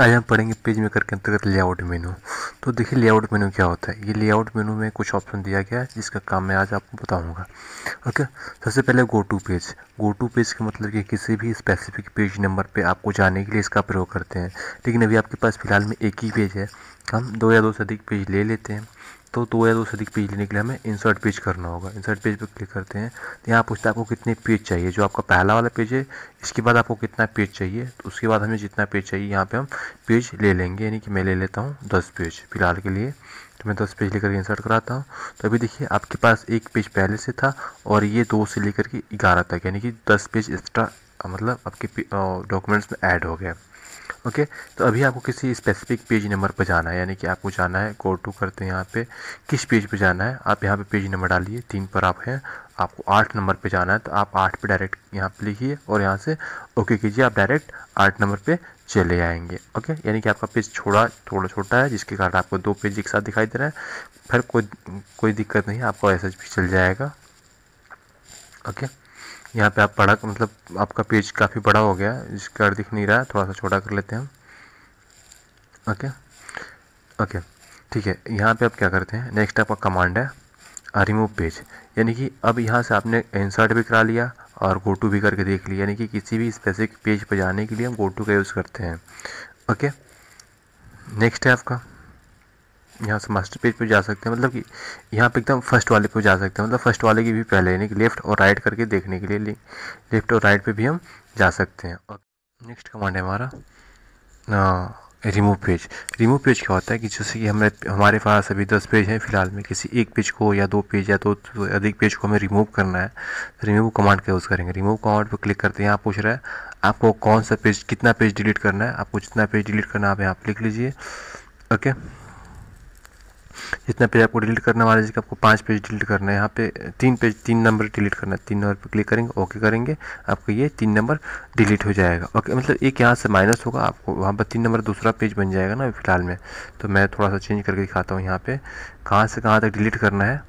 आज हाँ, हम पढ़ेंगे पेज मेकर के अंतर्गत लेआउट मेनू तो देखिए लेआउट मेनू क्या होता है ये लेआउट मेनू में कुछ ऑप्शन दिया गया है जिसका काम मैं आज आपको बताऊंगा ओके सबसे पहले go to page go to page का मतलब कि किसी भी स्पेसिफिक पेज नंबर पे आपको जाने के लिए इसका प्रयोग करते हैं लेकिन अभी आपके पास फ़िलहाल में एक ही पेज है हम दो या दो से अधिक पेज ले लेते हैं तो दो या दो से अधिक पेज लेने के लिए हमें इंसर्ट पेज करना होगा इंसर्ट पेज पर क्लिक करते हैं तो यहाँ पूछता है आपको कितने पेज चाहिए जो आपका पहला वाला पेज है इसके बाद आपको कितना पेज चाहिए तो उसके बाद हमें जितना पेज चाहिए यहाँ पे हम पेज ले लेंगे यानी कि मैं ले लेता हूँ दस पेज फिलहाल के लिए तो मैं दस पेज लेकर इंसर्ट कराता हूँ तो अभी देखिए आपके पास एक पेज पहले से था और ये दो से लेकर के ग्यारह तक यानी कि दस पेज एक्स्ट्रा मतलब आपके डॉक्यूमेंट्स में ऐड हो गया ओके तो अभी आपको किसी स्पेसिफिक पेज नंबर पर जाना है यानी कि आपको जाना है गो टू करते हैं यहाँ पे किस पेज पर जाना है आप यहाँ पे पेज नंबर डालिए तीन पर आप हैं आपको आठ नंबर पे जाना है तो आप आठ पे डायरेक्ट यहाँ पे लिखिए और यहाँ से ओके कीजिए आप डायरेक्ट आठ नंबर पे चले आएंगे ओके यानी कि आपका पेज छोड़ा थोड़ा छोटा है जिसके कारण आपको दो पेज एक साथ दिखाई दे रहा है फिर कोई कोई दिक्कत नहीं आपको ऐसा चल जाएगा ओके यहाँ पे आप बड़ा मतलब आपका पेज काफ़ी बड़ा हो गया जिसका दिख नहीं रहा थोड़ा सा छोटा कर लेते हैं हम ओके ओके ठीक है यहाँ पे आप क्या करते हैं नेक्स्ट आपका कमांड है रिमूव पेज यानी कि अब यहाँ से आपने इंसर्ट भी करा लिया और गो टू भी करके देख लिया यानी कि किसी भी स्पेसिफिक पेज पर जाने के लिए हम गो टू का यूज़ करते हैं ओके नेक्स्ट है आपका यहाँ से मास्टर पेज पर जा सकते हैं मतलब कि यहाँ पे एकदम फर्स्ट वाले पे जा सकते हैं मतलब फर्स्ट वाले की भी पहले यानी कि लेफ़्ट और राइट करके देखने के लिए लेफ़्ट और राइट पे भी हम जा सकते हैं और नेक्स्ट कमांड है हमारा रिमूव पेज रिमूव पेज क्या होता है कि जैसे कि हमें हमारे पास अभी दस पेज हैं फिलहाल में किसी एक पेज को या दो पेज या दो तो अधिक पेज को हमें रिमूव करना है तो रिमूव कमांड का यूज़ करेंगे रिमूव कमांड पर क्लिक करते हैं यहाँ पूछ रहा है आपको कौन सा पेज कितना पेज डिलीट करना है आपको जितना पेज डिलीट करना है आप यहाँ पर लिख लीजिए ओके जितना पेज आपको डिलीट करने वाला जैसे आपको पाँच पेज डिलीट करना है यहाँ पे तीन पेज तीन नंबर डिलीट करना है तीन नंबर पर क्लिक करेंगे ओके करेंगे आपको ये तीन नंबर डिलीट हो जाएगा ओके मतलब एक यहाँ से माइनस होगा आपको वहाँ पर तीन नंबर दूसरा पेज बन जाएगा ना फिलहाल में तो मैं थोड़ा सा चेंज करके दिखाता हूँ यहाँ पर कहाँ से कहाँ तक डिलीट करना है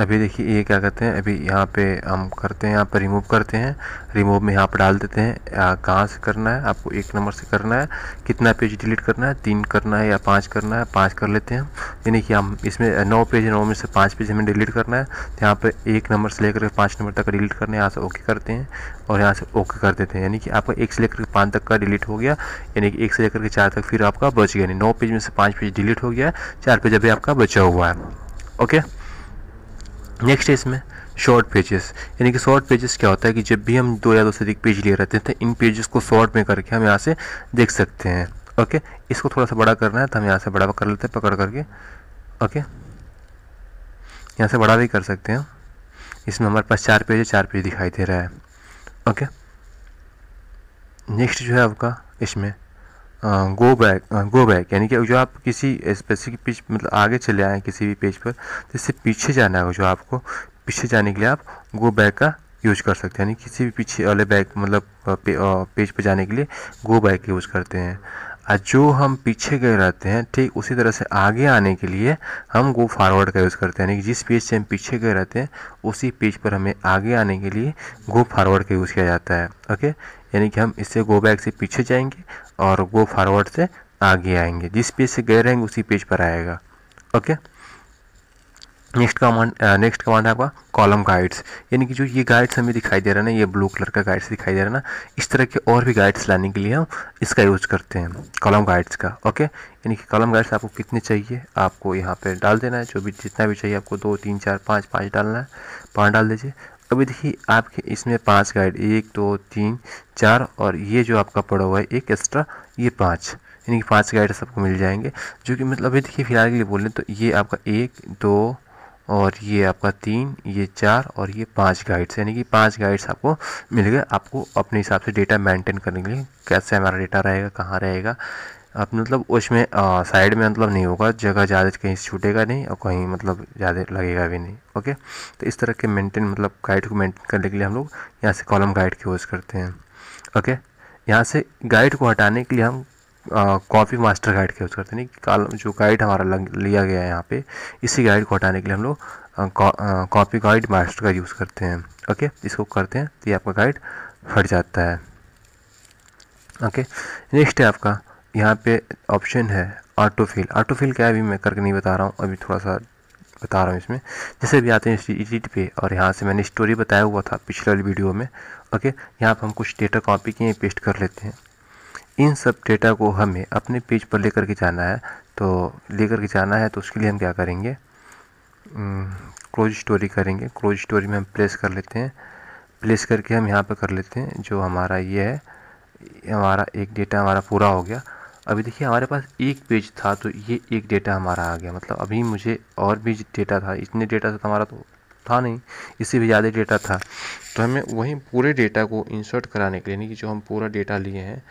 अभी देखिए ये क्या करते हैं अभी यहाँ पे हम करते हैं यहाँ पर रिमूव करते हैं रिमूव में यहाँ पर डाल देते हैं कहाँ से करना है आपको एक नंबर से करना है कितना पेज डिलीट करना है तीन करना है या पाँच करना है पाँच कर लेते हैं यानी कि हम इसमें नौ पेज नौ में से पाँच पेज हमें डिलीट करना है तो यहाँ पर एक नंबर से लेकर पाँच नंबर तक डिलीट करना है यहाँ से ओके करते हैं और यहाँ से ओके कर देते हैं यानी कि आपका एक से लेकर के पाँच तक का डिलीट हो गया यानी कि एक से लेकर के चार तक फिर आपका बच गया यानी नौ पेज में से पाँच पेज डिलीट हो गया चार पेज अभी आपका बचा हुआ है ओके नेक्स्ट है इसमें शॉर्ट पेजेस यानी कि शॉर्ट पेजेस क्या होता है कि जब भी हम दो या दो से अधिक पेज ले रहते हैं तो इन पेजेस को शॉर्ट में करके हम यहाँ से देख सकते हैं ओके इसको थोड़ा सा बड़ा करना है तो हम यहाँ से बड़ा कर लेते हैं पकड़ करके ओके यहाँ से बड़ा भी कर सकते हैं इसमें हमारे पास चार पेज है चार पेज दिखाई दे रहा है ओके नेक्स्ट जो है आपका इसमें गो बैक गो बैक यानी कि जो आप किसी स्पेसिफिक पेज मतलब आगे चले आएँ किसी भी पेज पर तो इससे पीछे जाना है जो आपको पीछे जाने के लिए आप गो बैक का यूज कर सकते हैं यानी किसी भी पीछे वाले बैक मतलब पे, पेज पर जाने के लिए गो बैक यूज़ करते हैं और जो हम पीछे गए रहते हैं ठीक उसी तरह से आगे आने के लिए हम गो फॉरवर्ड का यूज़ करते हैं यानी कि जिस पेज से हम पीछे गए रहते हैं उसी पेज पर हमें आगे आने के लिए गो फॉरवर्ड का यूज़ किया जाता है ओके यानी कि हम इससे गो बैक से पीछे जाएंगे और वो फॉरवर्ड से आगे आएंगे जिस पेज से गए रहेंगे उसी पेज पर आएगा okay next command next command है आपका कॉलम गाइड्स यानी कि जो ये गाइड्स हमें दिखाई दे रहा है ना ये ब्लू कलर का गाइड्स दिखाई दे रहा है ना इस तरह के और भी गाइड्स लाने के लिए हम इसका यूज़ करते हैं कॉलम गाइड्स का ओके यानी कि कॉलम गाइड्स आपको कितने चाहिए आपको यहाँ पे डाल देना है जो भी जितना भी चाहिए आपको दो तीन चार पाँच पाँच डालना है पाँच डाल दीजिए अभी देखिए आपके इसमें पांच गाइड एक दो तीन चार और ये जो आपका पड़ा हुआ है एक एक्स्ट्रा ये पांच यानी कि पांच गाइड सबको मिल जाएंगे जो कि मतलब अभी देखिए फिलहाल के लिए बोल रहे तो ये आपका एक दो और ये आपका तीन ये चार और ये पांच गाइड्स यानी कि पांच गाइड्स आपको मिल गए आपको अपने हिसाब से डेटा मेंटेन करने के लिए कैसे हमारा डेटा रहेगा कहाँ रहेगा आप मतलब उसमें साइड में मतलब नहीं होगा जगह ज़्यादा कहीं छूटेगा नहीं और कहीं मतलब ज़्यादा लगेगा भी नहीं ओके तो इस तरह के मेंटेन मतलब गाइड को मेंटेन करने के लिए हम लोग यहाँ से कॉलम गाइड की यूज़ करते हैं ओके यहाँ से गाइड को हटाने के लिए हम कॉपी मास्टर गाइड का यूज़ करते हैं कॉलम जो गाइड हमारा लग, लिया गया है यहाँ पर इसी गाइड को हटाने के लिए हम लोग कॉपी गाइड मास्टर का यूज़ करते हैं ओके इसको करते हैं तो ये आपका गाइड फट जाता है ओके नेक्स्ट है आपका यहाँ पे ऑप्शन है ऑटो फिल ऑटो फिल क्या है अभी मैं करके नहीं बता रहा हूँ अभी थोड़ा सा बता रहा हूँ इसमें जैसे भी आते हैं एडिट पे और यहाँ से मैंने स्टोरी बताया हुआ था पिछले वाली वीडियो में ओके यहाँ पर हम कुछ डेटा कॉपी किए पेस्ट कर लेते हैं इन सब डेटा को हमें अपने पेज पर लेकर के जाना है तो लेकर के जाना है तो उसके लिए हम क्या करेंगे क्लोज स्टोरी करेंगे क्लोज स्टोरी में हम प्लेस कर लेते हैं प्लेस करके हम यहाँ पर कर लेते हैं जो हमारा ये है हमारा एक डेटा हमारा पूरा हो गया अभी देखिए हमारे पास एक पेज था तो ये एक डेटा हमारा आ गया मतलब अभी मुझे और भी डेटा था इतने डेटा से तो हमारा तो था नहीं इससे भी ज़्यादा डेटा था तो हमें वहीं पूरे डेटा को इंसर्ट कराने के लिए यानी कि जो हम पूरा डेटा लिए हैं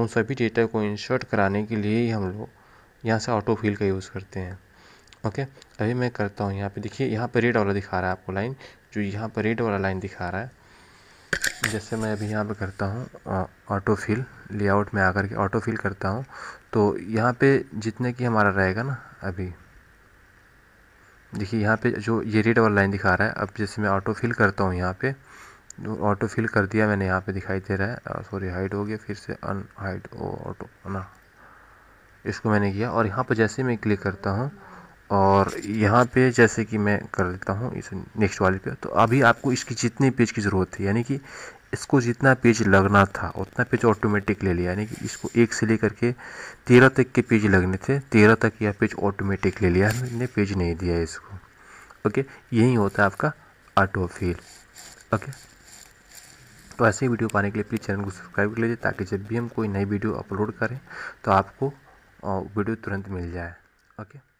उन सभी डेटा को इंसर्ट कराने के लिए ही हम लोग यहाँ से ऑटो फिल का यूज़ करते हैं ओके अभी मैं करता हूँ यहाँ पे देखिए यहाँ पर रेड वाला दिखा रहा है आपको लाइन जो यहाँ पर रेड वाला लाइन दिखा रहा है जैसे मैं अभी यहाँ पर करता हूँ ऑटो फिल लेआउट में आकर के ऑटो फिल करता हूँ तो यहाँ पे जितने की हमारा रहेगा ना अभी देखिए यहाँ पे जो ये रेड वाला लाइन दिखा रहा है अब जैसे मैं ऑटो फिल करता हूँ यहाँ पे ऑटो तो फिल कर दिया मैंने यहाँ पे दिखाई दे रहा है सॉरी हाइड हो गया फिर से अन हाइड ओ ऑटो ना इसको मैंने किया और यहाँ पर जैसे मैं क्लिक करता हूँ और यहाँ पे जैसे कि मैं कर लेता हूँ इस नेक्स्ट वाले पे तो अभी आपको इसकी जितने पेज की ज़रूरत थी यानी कि इसको जितना पेज लगना था उतना पेज ऑटोमेटिक ले लिया यानी कि इसको एक से लेकर के तेरह तक के पेज लगने थे तेरह तक यह पेज ऑटोमेटिक ले लिया हमने पेज नहीं दिया है इसको ओके यही होता है आपका ऑटो फील ओके तो ऐसे ही वीडियो पाने के लिए प्लीज़ चैनल को सब्सक्राइब कर लीजिए ताकि जब भी हम कोई नई वीडियो अपलोड करें तो आपको वीडियो तुरंत मिल जाए ओके